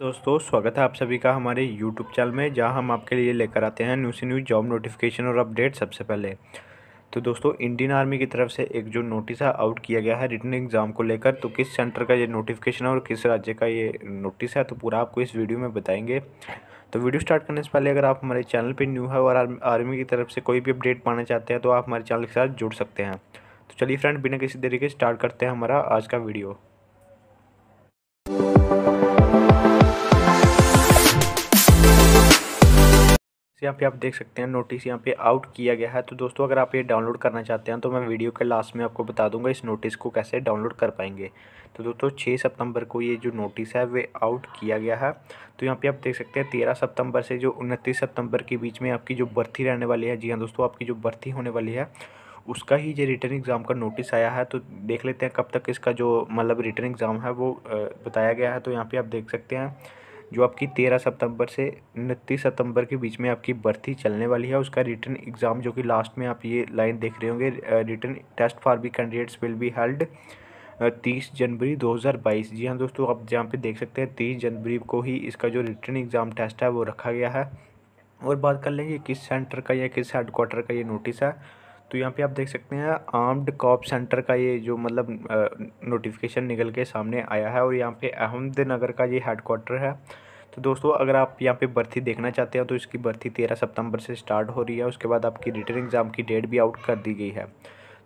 दोस्तों स्वागत है आप सभी का हमारे यूट्यूब चैनल में जहां हम आपके लिए लेकर आते हैं न्यूज न्यूज़ जॉब नोटिफिकेशन और अपडेट सबसे पहले तो दोस्तों इंडियन आर्मी की तरफ से एक जो नोटिस है आउट किया गया है रिटर्न एग्ज़ाम को लेकर तो किस सेंटर का ये नोटिफिकेशन है और किस राज्य का ये नोटिस है तो पूरा आपको इस वीडियो में बताएंगे तो वीडियो स्टार्ट करने से पहले अगर आप हमारे चैनल पर न्यू है और आर्मी की तरफ से कोई भी अपडेट पाना चाहते हैं तो आप हमारे चैनल के साथ जुड़ सकते हैं तो चलिए फ्रेंड बिना किसी तरीके स्टार्ट करते हैं हमारा आज का वीडियो यहाँ पे आप देख सकते हैं नोटिस यहाँ पे आउट किया गया है तो दोस्तों अगर आप ये डाउनलोड करना चाहते हैं तो मैं वीडियो के लास्ट में आपको बता दूंगा इस नोटिस को कैसे डाउनलोड कर पाएंगे तो दोस्तों छः सितंबर को ये जो नोटिस है वे आउट किया गया है तो यहाँ पे आप देख सकते हैं तेरह सितंबर से जो उनतीस सितंबर के बीच में आपकी जो बर्थी रहने वाली है जी हाँ दोस्तों आपकी जो बर्थी होने वाली है उसका ही जो रिटर्न एग्ज़ाम का नोटिस आया है तो देख लेते हैं कब तक इसका जो मतलब रिटर्न एग्ज़ाम है वो बताया गया है तो यहाँ पर आप देख सकते हैं जो आपकी तेरह सितंबर से उनतीस सितंबर के बीच में आपकी भर्ती चलने वाली है उसका रिटर्न एग्ज़ाम जो कि लास्ट में आप ये लाइन देख रहे होंगे return test for B candidates will be held तीस जनवरी 2022 जी हाँ दोस्तों आप जहाँ पे देख सकते हैं तीस जनवरी को ही इसका जो रिटर्न एग्ज़ाम टेस्ट है वो रखा गया है और बात कर लेंगे किस सेंटर का या किस हेडकोार्टर का ये नोटिस है तो यहाँ पे आप देख सकते हैं आर्म्ड कॉप सेंटर का ये जो मतलब नोटिफिकेशन निकल के सामने आया है और यहाँ पे अहमदनगर का ये हेडकोार्टर है तो दोस्तों अगर आप यहाँ पे भर्ती देखना चाहते हैं तो इसकी भर्ती तेरह सितंबर से स्टार्ट हो रही है उसके बाद आपकी रिटर्न एग्ज़ाम की डेट भी आउट कर दी गई है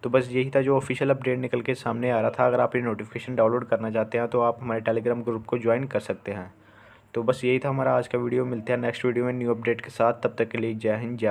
तो बस यही था जो ऑफिशियल अपडेट निकल के सामने आ रहा था अगर आप ये नोटिफिकेशन डाउनलोड करना चाहते हैं तो आप हमारे टेलीग्राम ग्रुप को ज्वाइन कर सकते हैं तो बस यही था हमारा आज का वीडियो मिलते हैं नेक्स्ट वीडियो में न्यू अपडेट के साथ तब तक के लिए जय हिंद जय